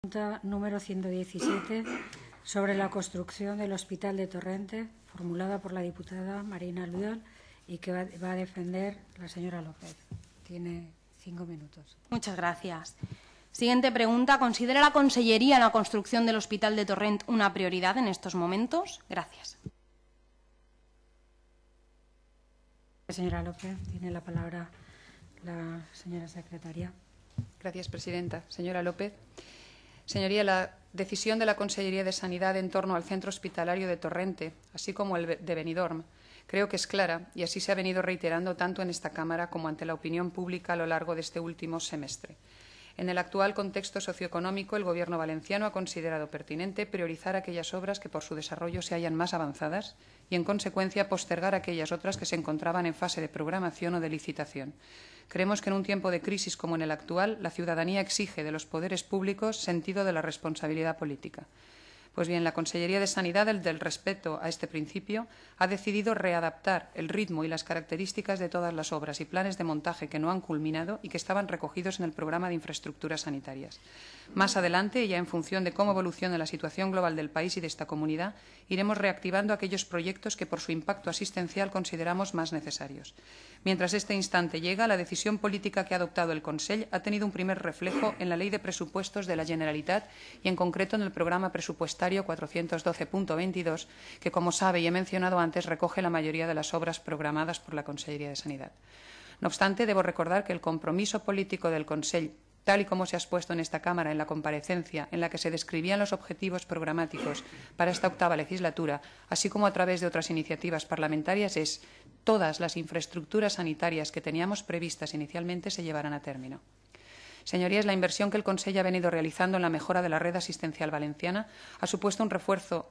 pregunta número 117 sobre la construcción del Hospital de Torrente, formulada por la diputada Marina Albiol y que va a defender la señora López. Tiene cinco minutos. Muchas gracias. Siguiente pregunta. ¿Considera la Consellería la construcción del Hospital de Torrent una prioridad en estos momentos? Gracias. Señora López, tiene la palabra la señora secretaria. Gracias, presidenta. Señora López. Señoría, la decisión de la Consellería de Sanidad en torno al centro hospitalario de Torrente, así como el de Benidorm, creo que es clara y así se ha venido reiterando tanto en esta Cámara como ante la opinión pública a lo largo de este último semestre. En el actual contexto socioeconómico, el Gobierno valenciano ha considerado pertinente priorizar aquellas obras que por su desarrollo se hayan más avanzadas y, en consecuencia, postergar aquellas otras que se encontraban en fase de programación o de licitación. Creemos que en un tiempo de crisis como en el actual, la ciudadanía exige de los poderes públicos sentido de la responsabilidad política. Pues bien, la Consellería de Sanidad, el del respeto a este principio, ha decidido readaptar el ritmo y las características de todas las obras y planes de montaje que no han culminado y que estaban recogidos en el programa de infraestructuras sanitarias. Más adelante, ya en función de cómo evolucione la situación global del país y de esta comunidad, iremos reactivando aquellos proyectos que por su impacto asistencial consideramos más necesarios. Mientras este instante llega, la decisión política que ha adoptado el Consejo ha tenido un primer reflejo en la Ley de Presupuestos de la Generalitat y en concreto en el programa presupuestario 412.22, que, como sabe y he mencionado antes, recoge la mayoría de las obras programadas por la Consellería de Sanidad. No obstante, debo recordar que el compromiso político del Consejo, tal y como se ha expuesto en esta Cámara en la comparecencia en la que se describían los objetivos programáticos para esta octava legislatura, así como a través de otras iniciativas parlamentarias, es todas las infraestructuras sanitarias que teníamos previstas inicialmente se llevarán a término. Señorías, la inversión que el Consejo ha venido realizando en la mejora de la red asistencial valenciana ha supuesto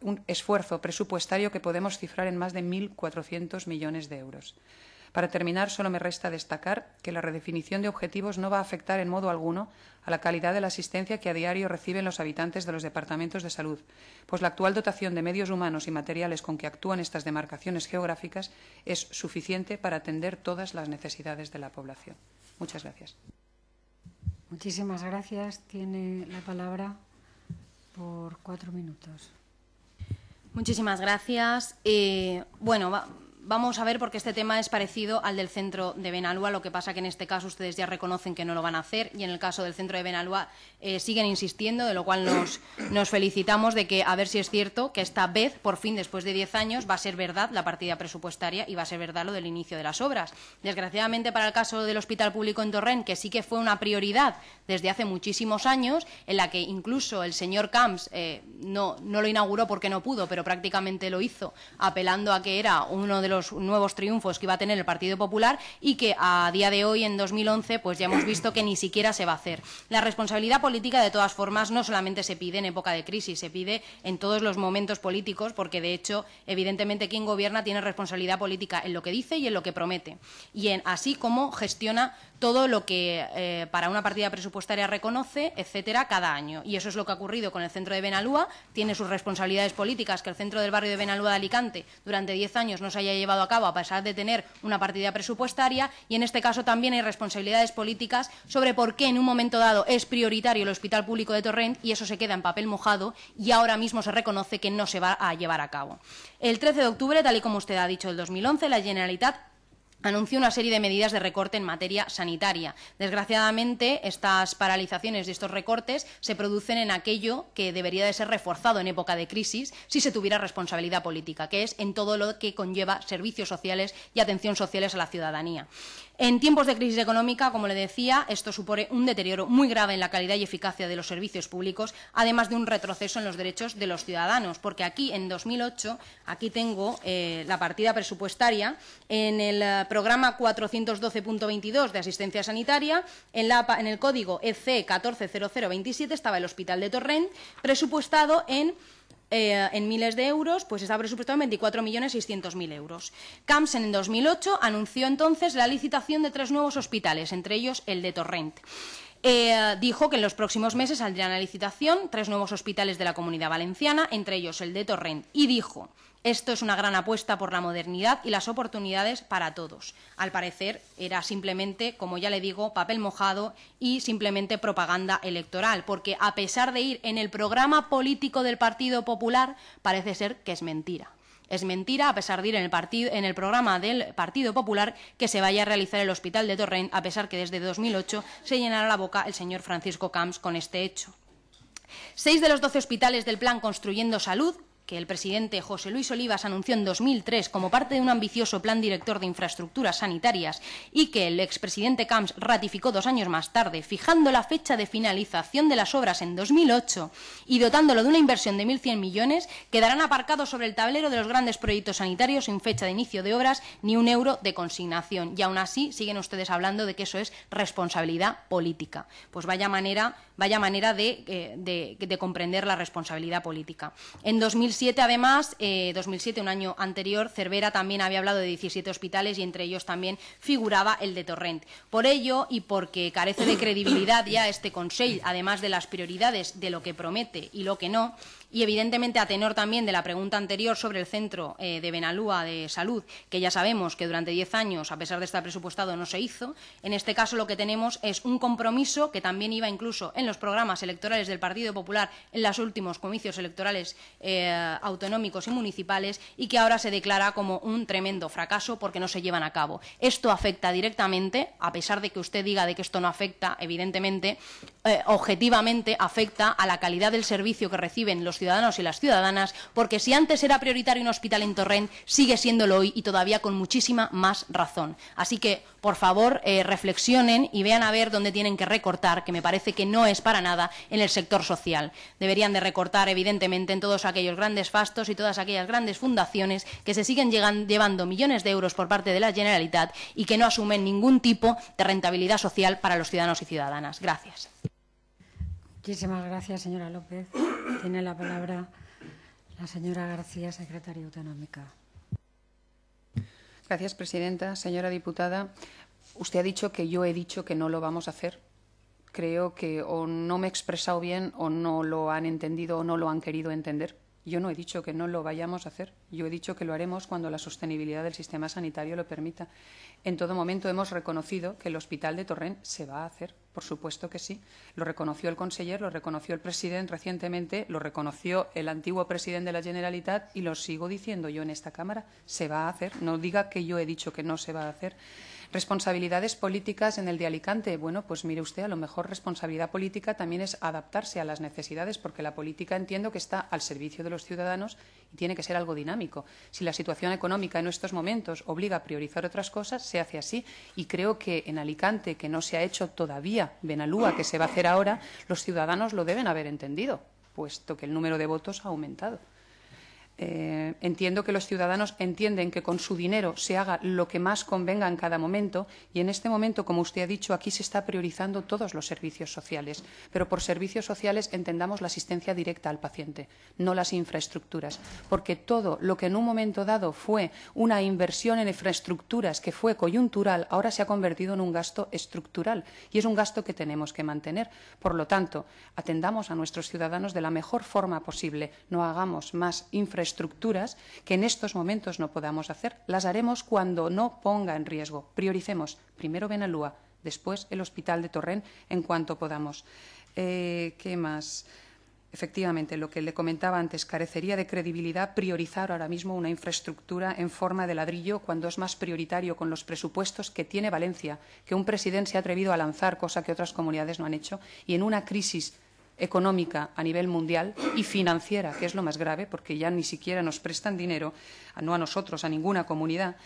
un, esfuerzo presupuestario que podemos cifrar en más de 1.400 millones de euros. Para terminar, solo me resta destacar que la redefinición de objetivos no va a afectar en modo alguno a la calidad de la asistencia que a diario reciben los habitantes de los departamentos de salud, pues la actual dotación de medios humanos y materiales con que actúan estas demarcaciones geográficas es suficiente para atender todas las necesidades de la población. Muchas gracias. Muchísimas gracias. Tiene la palabra por cuatro minutos. Muchísimas gracias. Eh, bueno, va, vamos a ver porque este tema es parecido al del centro de Benalúa, lo que pasa que en este caso ustedes ya reconocen que no lo van a hacer y en el caso del centro de Benalúa eh, siguen insistiendo, de lo cual nos, felicitamos de que a ver si es cierto que esta vez, por fin, después de diez años, va a ser verdad la partida presupuestaria y va a ser verdad lo del inicio de las obras. Desgraciadamente, para el caso del Hospital Público en Torrent, que sí que fue una prioridad desde hace muchísimos años, en la que incluso el señor Camps eh, no, no lo inauguró porque no pudo, pero prácticamente lo hizo, apelando a que era uno de los los nuevos triunfos que iba a tener el Partido Popular y que a día de hoy, en 2011, pues ya hemos visto que ni siquiera se va a hacer. La responsabilidad política, de todas formas, no solamente se pide en época de crisis, se pide en todos los momentos políticos, porque de hecho, evidentemente, quien gobierna tiene responsabilidad política en lo que dice y en lo que promete, y en así como gestiona todo lo que eh, para una partida presupuestaria reconoce, etcétera, cada año. Y eso es lo que ha ocurrido con el centro de Benalúa. Tiene sus responsabilidades políticas que el centro del barrio de Benalúa de Alicante durante diez años no se haya llevado a cabo a pesar de tener una partida presupuestaria. Y en este caso también hay responsabilidades políticas sobre por qué en un momento dado es prioritario el Hospital Público de Torrent y eso se queda en papel mojado y ahora mismo se reconoce que no se va a llevar a cabo. El 13 de octubre, tal y como usted ha dicho, el 2011, la Generalitat anunció una serie de medidas de recorte en materia sanitaria. Desgraciadamente, estas paralizaciones y estos recortes se producen en aquello que debería de ser reforzado en época de crisis si se tuviera responsabilidad política, que es en todo lo que conlleva servicios sociales y atención sociales a la ciudadanía. En tiempos de crisis económica, como le decía, esto supone un deterioro muy grave en la calidad y eficacia de los servicios públicos, además de un retroceso en los derechos de los ciudadanos, porque aquí, en 2008, aquí tengo eh, la partida presupuestaria, en el eh, programa 412.22 de asistencia sanitaria, en, la, en el código EC 140027 estaba el Hospital de Torrent, presupuestado en eh, en miles de euros, pues está presupuestado en 24.600.000 euros. Camsen en 2008 anunció entonces la licitación de tres nuevos hospitales, entre ellos el de Torrent. Eh, dijo que en los próximos meses saldrían a licitación tres nuevos hospitales de la Comunidad Valenciana, entre ellos el de Torrent, y dijo, esto es una gran apuesta por la modernidad y las oportunidades para todos. Al parecer era simplemente, como ya le digo, papel mojado y simplemente propaganda electoral, porque a pesar de ir en el programa político del Partido Popular, parece ser que es mentira. Es mentira, a pesar de ir en el, programa del Partido Popular, que se vaya a realizar el hospital de Torrent, a pesar que desde 2008 se llenará la boca el señor Francisco Camps con este hecho. Seis de los doce hospitales del plan Construyendo Salud que el presidente José Luis Olivas anunció en 2003 como parte de un ambicioso plan director de infraestructuras sanitarias y que el expresidente Camps ratificó dos años más tarde, fijando la fecha de finalización de las obras en 2008 y dotándolo de una inversión de 1.100 millones, quedarán aparcados sobre el tablero de los grandes proyectos sanitarios sin fecha de inicio de obras ni un euro de consignación. Y aún así siguen ustedes hablando de que eso es responsabilidad política. Pues vaya manera, vaya manera de, eh, comprender la responsabilidad política. En 2007, además, eh, 2007, un año anterior, Cervera también había hablado de 17 hospitales y entre ellos también figuraba el de Torrent. Por ello, y porque carece de credibilidad ya este Consejo, además de las prioridades de lo que promete y lo que no, y, evidentemente, a tenor también de la pregunta anterior sobre el centro eh, de Benalúa de Salud, que ya sabemos que durante diez años, a pesar de estar presupuestado, no se hizo, en este caso lo que tenemos es un compromiso que también iba incluso en los programas electorales del Partido Popular en los últimos comicios electorales eh, autonómicos y municipales y que ahora se declara como un tremendo fracaso porque no se llevan a cabo. Esto afecta directamente, a pesar de que usted diga de que esto no afecta, evidentemente, eh, objetivamente afecta a la calidad del servicio que reciben los ciudadanos y las ciudadanas, porque si antes era prioritario un hospital en Torrent, sigue siéndolo hoy y todavía con muchísima más razón. Así que, por favor, eh, reflexionen y vean a ver dónde tienen que recortar, que me parece que no es para nada en el sector social. Deberían de recortar, evidentemente, en todos aquellos grandes fastos y todas aquellas grandes fundaciones que se siguen llevando millones de euros por parte de la Generalitat y que no asumen ningún tipo de rentabilidad social para los ciudadanos y ciudadanas. Gracias. Muchísimas gracias, señora López. Tiene la palabra la señora García, secretaria autonómica. Gracias, presidenta. Señora diputada, usted ha dicho que yo he dicho que no lo vamos a hacer. Creo que o no me he expresado bien o no lo han entendido o no lo han querido entender. Yo no he dicho que no lo vayamos a hacer, yo he dicho que lo haremos cuando la sostenibilidad del sistema sanitario lo permita. En todo momento hemos reconocido que el hospital de Torrent se va a hacer, por supuesto que sí. Lo reconoció el conseller, lo reconoció el presidente recientemente, lo reconoció el antiguo presidente de la Generalitat y lo sigo diciendo yo en esta Cámara, se va a hacer. No diga que yo he dicho que no se va a hacer. Responsabilidades políticas en el de Alicante. Bueno, pues mire usted, a lo mejor responsabilidad política también es adaptarse a las necesidades, porque la política entiendo que está al servicio de los ciudadanos y tiene que ser algo dinámico. Si la situación económica en estos momentos obliga a priorizar otras cosas, se hace así. Y creo que en Alicante, que no se ha hecho todavía Benalúa, que se va a hacer ahora, los ciudadanos lo deben haber entendido, puesto que el número de votos ha aumentado. Eh, entiendo que los ciudadanos entienden que con su dinero se haga lo que más convenga en cada momento y en este momento, como usted ha dicho, aquí se está priorizando todos los servicios sociales. Pero por servicios sociales entendamos la asistencia directa al paciente, no las infraestructuras. Porque todo lo que en un momento dado fue una inversión en infraestructuras que fue coyuntural, ahora se ha convertido en un gasto estructural y es un gasto que tenemos que mantener. Por lo tanto, atendamos a nuestros ciudadanos de la mejor forma posible, no hagamos más infraestructuras infraestructuras que en estos momentos no podamos hacer. Las haremos cuando no ponga en riesgo. Prioricemos primero Benalúa, después el hospital de Torrent en cuanto podamos. Eh, ¿Qué más? Efectivamente, lo que le comentaba antes, carecería de credibilidad priorizar ahora mismo una infraestructura en forma de ladrillo cuando es más prioritario con los presupuestos que tiene Valencia, que un presidente se ha atrevido a lanzar, cosa que otras comunidades no han hecho, y en una crisis económica a nivel mundial y financiera, que es lo más grave, porque ya ni siquiera nos prestan dinero, no a nosotros, a ninguna comunidad,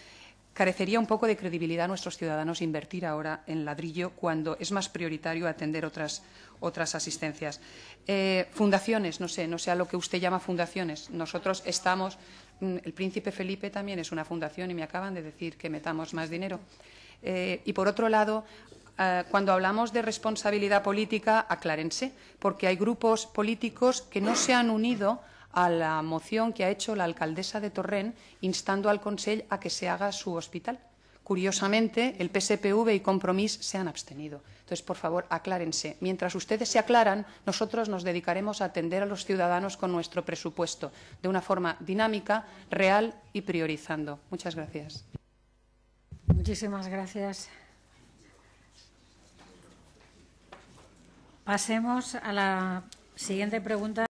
carecería un poco de credibilidad a nuestros ciudadanos invertir ahora en ladrillo cuando es más prioritario atender otras, otras asistencias. Eh, fundaciones, no sé, no sea lo que usted llama fundaciones. Nosotros estamos, mm, el príncipe Felipe también es una fundación y me acaban de decir que metamos más dinero. Eh, y por otro lado, eh, cuando hablamos de responsabilidad política, aclárense, porque hay grupos políticos que no se han unido a la moción que ha hecho la alcaldesa de Torrén instando al Consejo a que se haga su hospital. Curiosamente, el PSPV y Compromís se han abstenido. Entonces, por favor, aclárense. Mientras ustedes se aclaran, nosotros nos dedicaremos a atender a los ciudadanos con nuestro presupuesto de una forma dinámica, real y priorizando. Muchas gracias. Muchísimas gracias. Pasemos a la siguiente pregunta